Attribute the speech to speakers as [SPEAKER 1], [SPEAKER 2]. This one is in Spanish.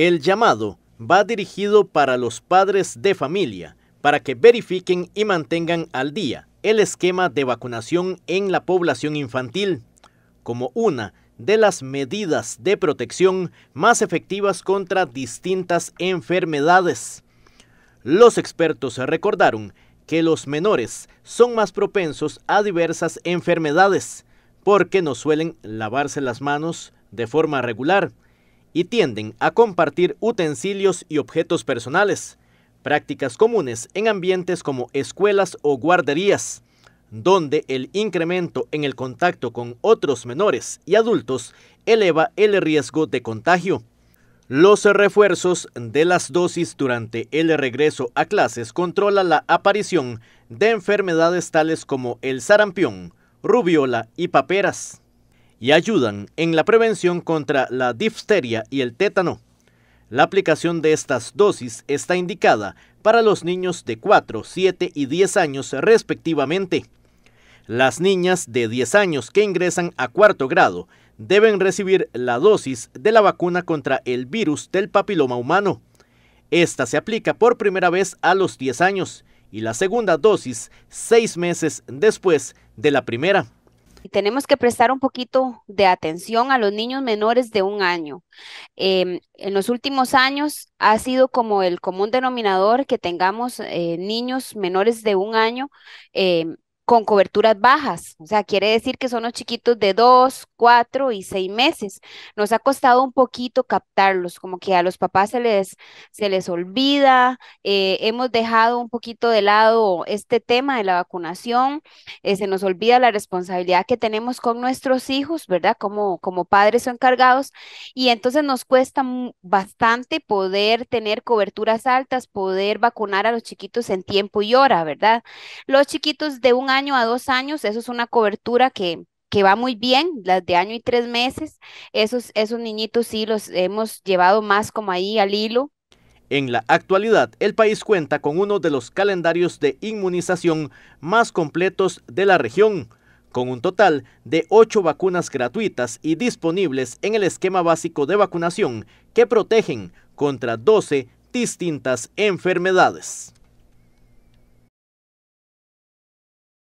[SPEAKER 1] El llamado va dirigido para los padres de familia para que verifiquen y mantengan al día el esquema de vacunación en la población infantil como una de las medidas de protección más efectivas contra distintas enfermedades. Los expertos recordaron que los menores son más propensos a diversas enfermedades porque no suelen lavarse las manos de forma regular, y tienden a compartir utensilios y objetos personales, prácticas comunes en ambientes como escuelas o guarderías, donde el incremento en el contacto con otros menores y adultos eleva el riesgo de contagio. Los refuerzos de las dosis durante el regreso a clases controla la aparición de enfermedades tales como el sarampión, rubiola y paperas y ayudan en la prevención contra la difteria y el tétano. La aplicación de estas dosis está indicada para los niños de 4, 7 y 10 años respectivamente. Las niñas de 10 años que ingresan a cuarto grado deben recibir la dosis de la vacuna contra el virus del papiloma humano. Esta se aplica por primera vez a los 10 años y la segunda dosis seis meses después de la primera
[SPEAKER 2] tenemos que prestar un poquito de atención a los niños menores de un año. Em, en los últimos años ha sido como el común denominador que tengamos eh, niños menores de un año em, con coberturas bajas, o sea, quiere decir que son los chiquitos de dos, cuatro, y seis meses. Nos ha costado un poquito captarlos, como que a los papás se les, se les olvida, eh, hemos dejado un poquito de lado este tema de la vacunación, eh, se nos olvida la responsabilidad que tenemos con nuestros hijos, ¿verdad? Como, como padres o encargados, y entonces nos cuesta bastante poder tener coberturas altas, poder vacunar a los chiquitos en tiempo y hora, ¿verdad? Los chiquitos de un año a dos años, eso es una cobertura que, que va muy bien, las de año y tres meses, esos, esos niñitos sí los hemos llevado más como ahí al hilo.
[SPEAKER 1] En la actualidad, el país cuenta con uno de los calendarios de inmunización más completos de la región, con un total de ocho vacunas gratuitas y disponibles en el esquema básico de vacunación que protegen contra 12 distintas enfermedades.